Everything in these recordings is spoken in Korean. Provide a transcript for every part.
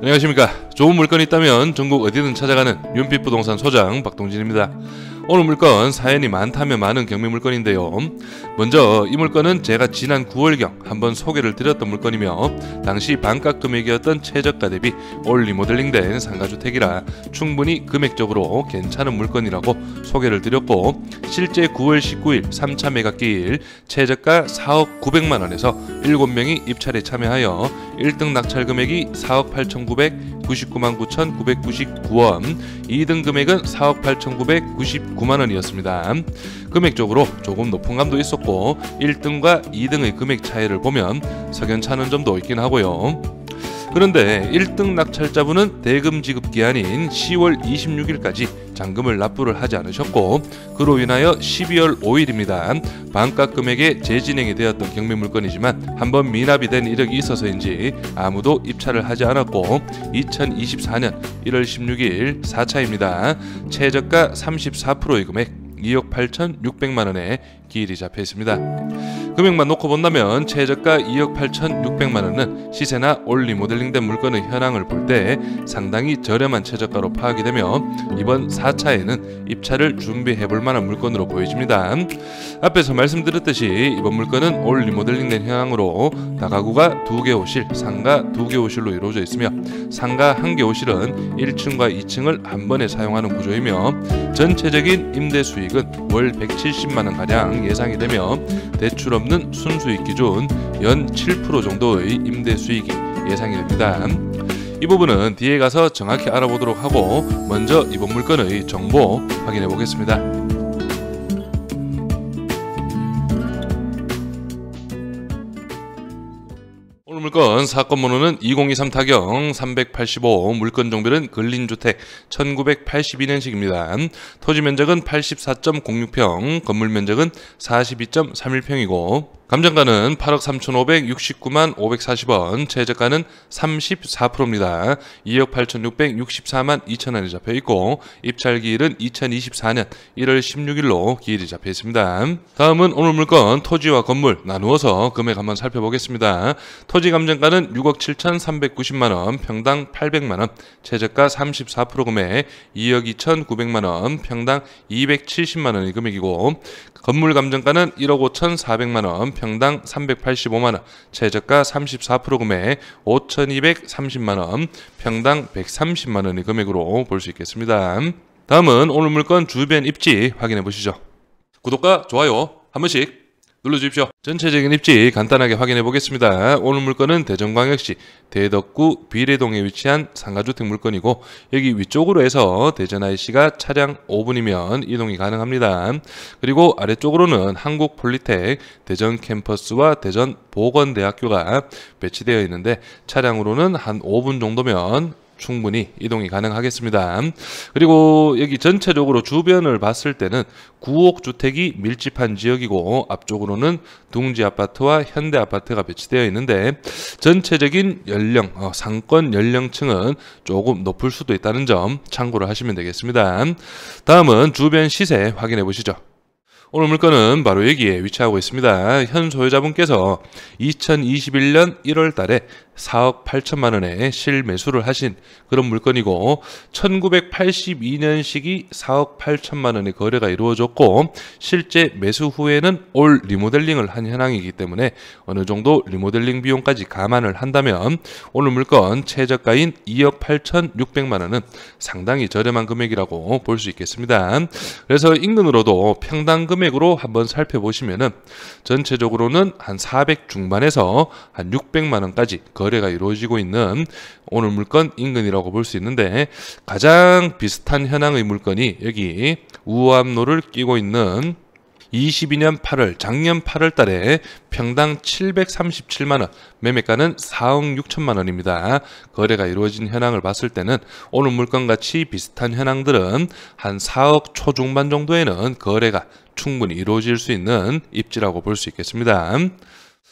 안녕하십니까. 좋은 물건이 있다면 전국 어디든 찾아가는 윤빛 부동산 소장 박동진입니다. 오늘 물건 사연이 많다면 많은 경매 물건인데요. 먼저 이 물건은 제가 지난 9월경 한번 소개를 드렸던 물건이며 당시 반값 금액이었던 최저가 대비 올 리모델링된 상가주택이라 충분히 금액적으로 괜찮은 물건이라고 소개를 드렸고 실제 9월 19일 3차 매각기일 최저가 4억 900만 원에서 7명이 입찰에 참여하여 1등 낙찰 금액이 4억 8,999만 9,999원, 2등 금액은 4억 8,999 9만 원이었습니다. 금액적으로 조금 높은 감도 있었고 1등과 2등의 금액 차이를 보면 석연찮은 점도 있긴 하고요. 그런데 1등 낙찰자분은 대금 지급 기한인 10월 26일까지 잔금을 납부를 하지 않으셨고 그로 인하여 12월 5일입니다. 반값 금액에 재진행이 되었던 경매 물건이지만 한번 미납이 된 이력이 있어서인지 아무도 입찰을 하지 않았고 2024년 1월 16일 4차입니다. 최저가 34%의 금액 2억 8,600만 원에 기일이 잡혀 있습니다. 금액만 놓고 본다면 최저가 2억 8,600만 원은 시세나 올리 모델링된 물건의 현황을 볼 때 상당히 저렴한 최저가로 파악이 되며 이번 4차에는 입찰을 준비해 볼 만한 물건으로 보여집니다. 앞에서 말씀드렸듯이 이번 물건은 올리 모델링된 현황으로 다가구가 2개 호실, 상가 2개 호실로 이루어져 있으며 상가 1개 호실은 1층과 2층을 한 번에 사용하는 구조이며 전체적인 임대 수익은 월 170만 원가량 예상이 되며 대출 없는 없는 순수익 기준 연 7% 정도의 임대 수익이 예상이 됩니다. 이 부분은 뒤에 가서 정확히 알아보도록 하고 먼저 이번 물건의 정보 확인해 보겠습니다. 사건, 사건 번호는 2023 타경 385, 물건 종별은 근린주택 1982년식입니다. 토지 면적은 84.06평, 건물 면적은 42.31평이고 감정가는 8억 3,569만 540원, 최저가는 34%입니다. 2억 8,664만 2천원이 잡혀있고 입찰기일은 2024년 1월 16일로 기일이 잡혀있습니다. 다음은 오늘 물건 토지와 건물 나누어서 금액 한번 살펴보겠습니다. 토지 감정 시험정가는 6억 7,390만 원, 평당 800만 원, 최저가 34% 금액 2억 2,900만 원, 평당 270만 원의 금액이고 건물 감정가는 1억 5,400만 원, 평당 385만 원, 최저가 34% 금액 5,230만 원, 평당 130만 원의 금액으로 볼 수 있겠습니다. 다음은 오늘 물건 주변 입지 확인해 보시죠. 구독과 좋아요 한 번씩 눌러주십시오. 전체적인 입지 간단하게 확인해 보겠습니다. 오늘 물건은 대전광역시 대덕구 비례동에 위치한 상가주택 물건이고 여기 위쪽으로 해서 대전 IC가 차량 5분이면 이동이 가능합니다. 그리고 아래쪽으로는 한국폴리텍 대전 캠퍼스와 대전 보건대학교가 배치되어 있는데 차량으로는 한 5분 정도면 충분히 이동이 가능하겠습니다. 그리고 여기 전체적으로 주변을 봤을 때는 9옥 주택이 밀집한 지역이고 앞쪽으로는 둥지 아파트와 현대 아파트가 배치되어 있는데 전체적인 연령, 어, 상권 연령층은 조금 높을 수도 있다는 점 참고를 하시면 되겠습니다. 다음은 주변 시세 확인해 보시죠. 오늘 물건은 바로 여기에 위치하고 있습니다. 현 소유자분께서 2021년 1월 달에 4억 8천만 원에 실매수를 하신 그런 물건이고 1982년식이 4억 8천만 원의 거래가 이루어졌고 실제 매수 후에는 올 리모델링을 한 현황이기 때문에 어느 정도 리모델링 비용까지 감안을 한다면 오늘 물건 최저가인 2억 8,600만 원은 상당히 저렴한 금액이라고 볼 수 있겠습니다. 그래서 인근으로도 평당 금액으로 한번 살펴보시면은 전체적으로는 한 400 중반에서 한 600만 원까지 거래 거래가 이루어지고 있는 오늘 물건 인근이라고 볼 수 있는데 가장 비슷한 현황의 물건이 여기 우암로를 끼고 있는 22년 8월 작년 8월 달에 평당 737만원 매매가는 4억 6천만원입니다. 거래가 이루어진 현황을 봤을 때는 오늘 물건같이 비슷한 현황들은 한 4억 초중반 정도에는 거래가 충분히 이루어질 수 있는 입지라고 볼 수 있겠습니다.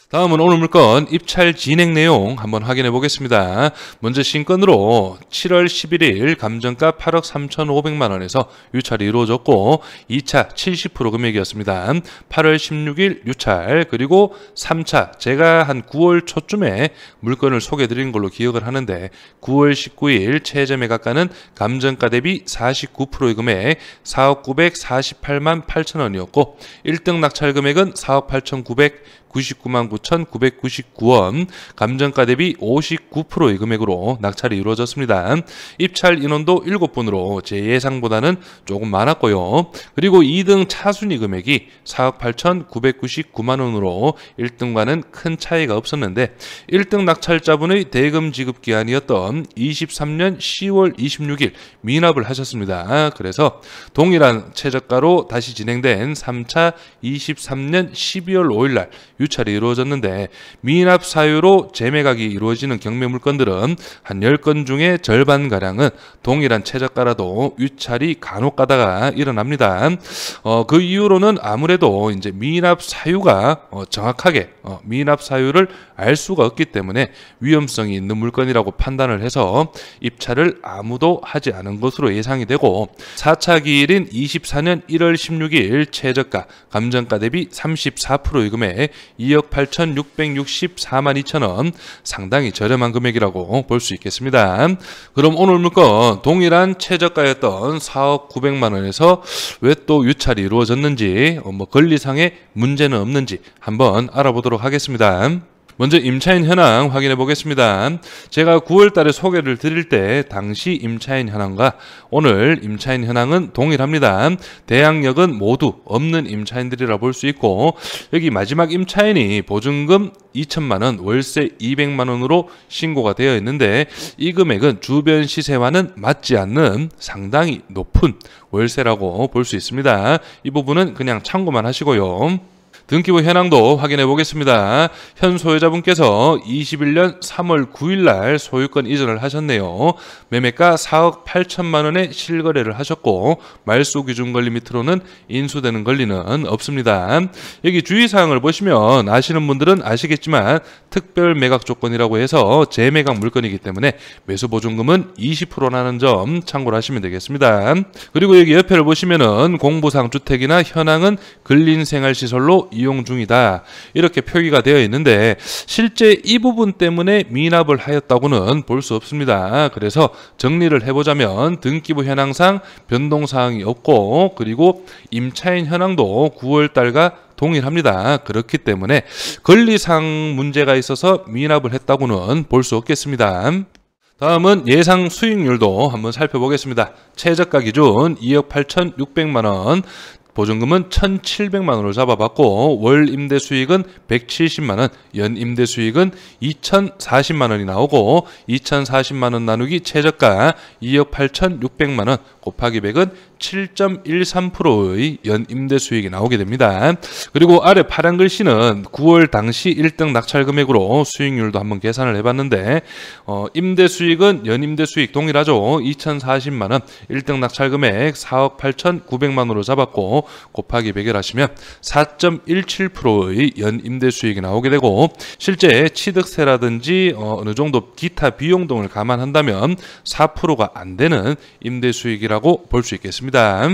다음은 오늘 물건 입찰 진행 내용 한번 확인해 보겠습니다. 먼저 신건으로 7월 11일 감정가 8억 3,500만 원에서 유찰이 이루어졌고 2차 70% 금액이었습니다. 8월 16일 유찰 그리고 3차 제가 한 9월 초쯤에 물건을 소개해 드린 걸로 기억을 하는데 9월 19일 최저 매각가는 감정가 대비 49%의 금액 4억 948만 8천 원이었고 1등 낙찰 금액은 4억 8,999만 49,999원 감정가 대비 59%의 금액으로 낙찰이 이루어졌습니다. 입찰 인원도 7분으로 제 예상보다는 조금 많았고요. 그리고 2등 차순위 금액이 4억 8,999만 원으로 1등과는 큰 차이가 없었는데 1등 낙찰자분의 대금 지급 기한이었던 23년 10월 26일 미납을 하셨습니다. 그래서 동일한 최저가로 다시 진행된 3차 23년 12월 5일 날 유찰이 이루어졌습니다. 이루어졌는데 미납 사유로 재매각이 이루어지는 경매 물건들은 한 10건 중에 절반가량은 동일한 최저가라도 유찰이 간혹 가다가 일어납니다. 어, 그 이후로는 아무래도 이제 미납 사유가 어, 정확하게 어, 미납 사유를 알 수가 없기 때문에 위험성이 있는 물건이라고 판단을 해서 입찰을 아무도 하지 않은 것으로 예상이 되고 4차 기일인 24년 1월 16일 최저가 감정가 대비 34% 의금액 2억 8,664만 2천원 상당히 저렴한 금액이라고 볼 수 있겠습니다. 그럼 오늘 물건 동일한 최저가였던 4억 900만원에서 왜 또 유찰이 이루어졌는지 어, 뭐 권리상의 문제는 없는지 한번 알아보도록 하겠습니다. 먼저 임차인 현황 확인해 보겠습니다. 제가 9월 달에 소개를 드릴 때 당시 임차인 현황과 오늘 임차인 현황은 동일합니다. 대항력은 모두 없는 임차인들이라 볼 수 있고 여기 마지막 임차인이 보증금 2천만 원, 월세 200만 원으로 신고가 되어 있는데 이 금액은 주변 시세와는 맞지 않는 상당히 높은 월세라고 볼 수 있습니다. 이 부분은 그냥 참고만 하시고요. 등기부 현황도 확인해 보겠습니다. 현 소유자분께서 21년 3월 9일 날 소유권 이전을 하셨네요. 매매가 4억 8천만 원에 실거래를 하셨고 말소 기준 권리 밑으로는 인수되는 권리는 없습니다. 여기 주의사항을 보시면 아시는 분들은 아시겠지만 특별 매각 조건이라고 해서 재매각 물건이기 때문에 매수 보증금은 20%라는 점 참고를 하시면 되겠습니다. 그리고 여기 옆에를 보시면은 공부상 주택이나 현황은 근린생활시설로 이용 중이다 이렇게 표기가 되어 있는데 실제 이 부분 때문에 미납을 하였다고는 볼 수 없습니다 그래서 정리를 해보자면 등기부 현황상 변동사항이 없고 그리고 임차인 현황도 9월달과 동일합니다. 그렇기 때문에 권리상 문제가 있어서 미납을 했다고는 볼 수 없겠습니다. 다음은 예상 수익률도 한번 살펴보겠습니다. 최저가 기준 2억 8,600만 원, 보증금은 1,700만 원을 잡아봤고 월 임대 수익은 170만 원, 연 임대 수익은 2,040만 원이 나오고 2,040만 원 나누기 최저가 2억 8,600만 원 곱하기 100은 7.13%의 연 임대 수익이 나오게 됩니다. 그리고 아래 파란 글씨는 9월 당시 1등 낙찰 금액으로 수익률도 한번 계산을 해봤는데 어, 임대 수익은 연 임대 수익 동일하죠. 2,040만 원, 1등 낙찰 금액 4억 8,900만 원으로 잡았고 곱하기 100을 하시면 4.17%의 연 임대 수익이 나오게 되고 실제 취득세라든지 어, 어느 정도 기타 비용 등을 감안한다면 4%가 안 되는 임대 수익이라고 볼 수 있겠습니다.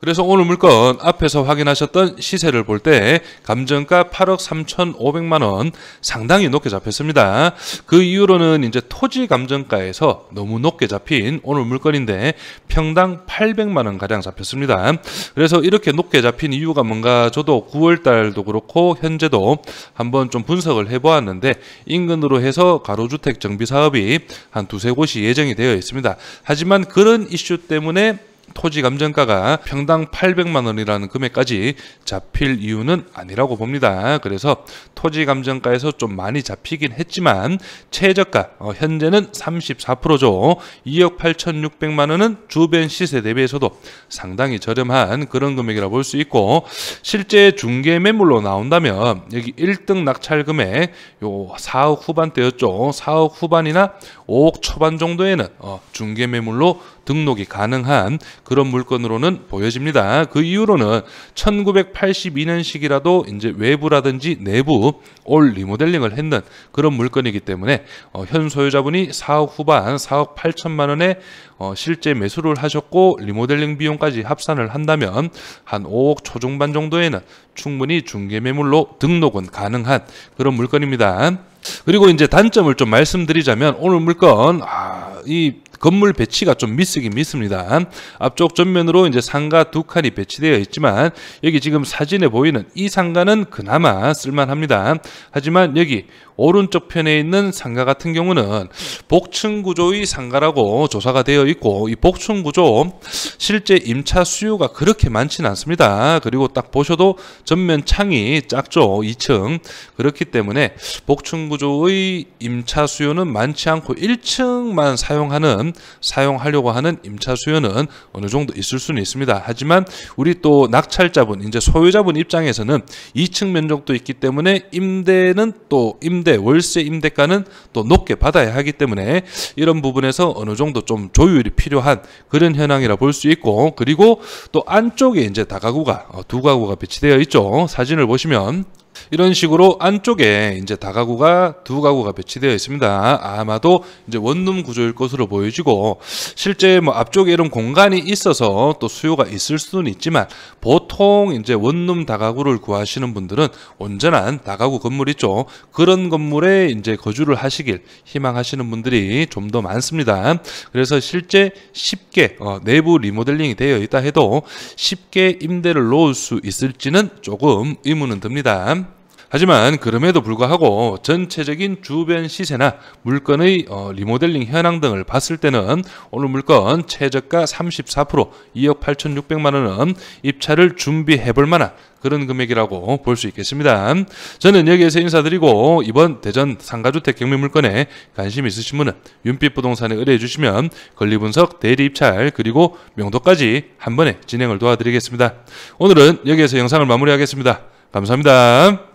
그래서 오늘 물건 앞에서 확인하셨던 시세를 볼 때 감정가 8억 3,500만 원 상당히 높게 잡혔습니다. 그 이후로는 이제 토지 감정가에서 너무 높게 잡힌 오늘 물건인데 평당 800만 원 가량 잡혔습니다. 그래서 이렇게 높게 잡힌 이유가 뭔가 저도 9월 달도 그렇고 현재도 한번 좀 분석을 해보았는데 인근으로 해서 가로주택 정비 사업이 한 두세 곳이 예정이 되어 있습니다. 하지만 그런 이슈 때문에 토지 감정가가 평당 800만 원이라는 금액까지 잡힐 이유는 아니라고 봅니다. 그래서 토지 감정가에서 좀 많이 잡히긴 했지만 최저가 어, 현재는 34%죠. 2억 8,600만 원은 주변 시세 대비해서도 상당히 저렴한 그런 금액이라 볼 수 있고 실제 중개 매물로 나온다면 여기 1등 낙찰 금액 요 4억 후반대였죠. 4억 후반이나 5억 초반 정도에는 어, 중개 매물로 등록이 가능한 그런 물건으로는 보여집니다. 그 이후로는 1982년식이라도 이제 외부라든지 내부 올 리모델링을 했는 그런 물건이기 때문에 어, 현 소유자분이 4억 후반 4억 8천만 원에 어, 실제 매수를 하셨고 리모델링 비용까지 합산을 한다면 한 5억 초중반 정도에는 충분히 중개 매물로 등록은 가능한 그런 물건입니다. 그리고 이제 단점을 좀 말씀드리자면 오늘 물건 아, 이 건물 배치가 좀 미스긴 미습니다. 앞쪽 전면으로 이제 상가 두 칸이 배치되어 있지만 여기 지금 사진에 보이는 이 상가는 그나마 쓸만합니다. 하지만 여기 오른쪽 편에 있는 상가 같은 경우는 복층 구조의 상가라고 조사가 되어 있고 이 복층 구조 실제 임차 수요가 그렇게 많지는 않습니다. 그리고 딱 보셔도 전면 창이 작죠. 2층. 그렇기 때문에 복층 구조의 임차 수요는 많지 않고 1층만 사용하는 사용하려고 하는 임차 수요는 어느 정도 있을 수는 있습니다. 하지만 우리 또 낙찰자분 이제 소유자분 입장에서는 2층 면적도 있기 때문에 임대는 또 임대 임대 월세 임대가는 또 높게 받아야 하기 때문에 이런 부분에서 어느 정도 좀 조율이 필요한 그런 현황이라 볼 수 있고 그리고 또 안쪽에 이제 다가구가 어, 두 가구가 배치되어 있죠. 사진을 보시면 이런 식으로 안쪽에 이제 다가구가 두 가구가 배치되어 있습니다. 아마도 이제 원룸 구조일 것으로 보여지고 실제 뭐 앞쪽에 이런 공간이 있어서 또 수요가 있을 수는 있지만 보통 이제 원룸 다가구를 구하시는 분들은 온전한 다가구 건물 있죠. 그런 건물에 이제 거주를 하시길 희망하시는 분들이 좀 더 많습니다. 그래서 실제 쉽게 어, 내부 리모델링이 되어 있다 해도 쉽게 임대를 놓을 수 있을지는 조금 의문은 듭니다. 하지만 그럼에도 불구하고 전체적인 주변 시세나 물건의 어, 리모델링 현황 등을 봤을 때는 오늘 물건 최저가 34% 2억 8,600만 원은 입찰을 준비해 볼 만한 그런 금액이라고 볼 수 있겠습니다. 저는 여기에서 인사드리고 이번 대전 상가주택 경매 물건에 관심 있으신 분은 윤빛 부동산에 의뢰해 주시면 권리 분석, 대리 입찰 그리고 명도까지 한 번에 진행을 도와드리겠습니다. 오늘은 여기에서 영상을 마무리하겠습니다. 감사합니다.